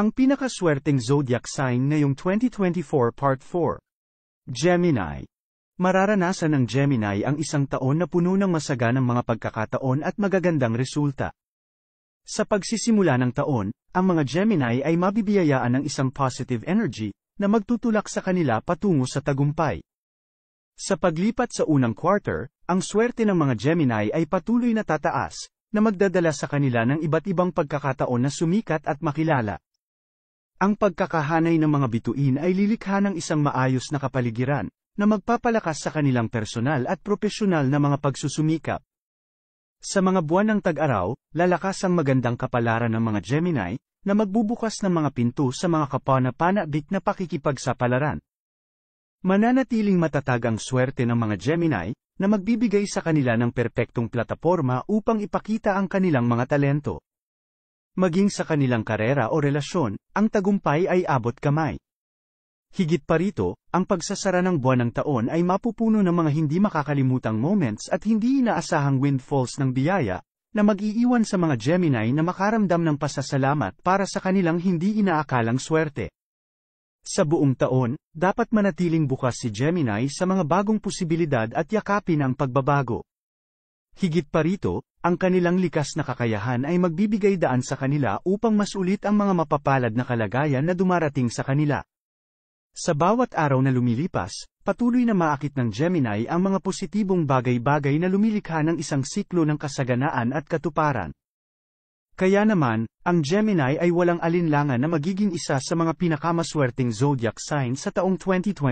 Ang pinakaswerteng zodiac sign ngayong 2024 Part 4. Gemini. Mararanasan ng Gemini ang isang taon na puno ng masaganang mga pagkakataon at magagandang resulta. Sa pagsisimula ng taon, ang mga Gemini ay mabibiyayaan ng isang positive energy na magtutulak sa kanila patungo sa tagumpay. Sa paglipat sa unang quarter, ang swerte ng mga Gemini ay patuloy na tataas, na magdadala sa kanila ng iba't ibang pagkakataon na sumikat at makilala. Ang pagkakahanay ng mga bituin ay lilikha ng isang maayos na kapaligiran, na magpapalakas sa kanilang personal at propesyonal na mga pagsusumikap. Sa mga buwan ng tag-araw, lalakas ang magandang kapalaran ng mga Gemini, na magbubukas ng mga pinto sa mga kapanapanabik na pakikipagsapalaran. Mananatiling matatag ang swerte ng mga Gemini, na magbibigay sa kanila ng perpektong plataforma upang ipakita ang kanilang mga talento maging sa kanilang karera o relasyon, ang tagumpay ay abot kamay. Higit pa rito, ang pagsasara ng buwan ng taon ay mapupuno ng mga hindi makakalimutang moments at hindi inaasahang windfalls ng biyaya, na mag-iiwan sa mga Gemini na makaramdam ng pasasalamat para sa kanilang hindi inaakalang swerte. Sa buong taon, dapat manatiling bukas si Gemini sa mga bagong posibilidad at yakapin ang pagbabago. Higit pa rito, ang kanilang likas na kakayahan ay magbibigay daan sa kanila upang mas ulit ang mga mapapalad na kalagayan na dumarating sa kanila. Sa bawat araw na lumilipas, patuloy na maakit ng Gemini ang mga positibong bagay-bagay na lumilikha ng isang siklo ng kasaganaan at katuparan. Kaya naman, ang Gemini ay walang alinlangan na magiging isa sa mga pinakamaswerteng zodiac sign sa taong 2024.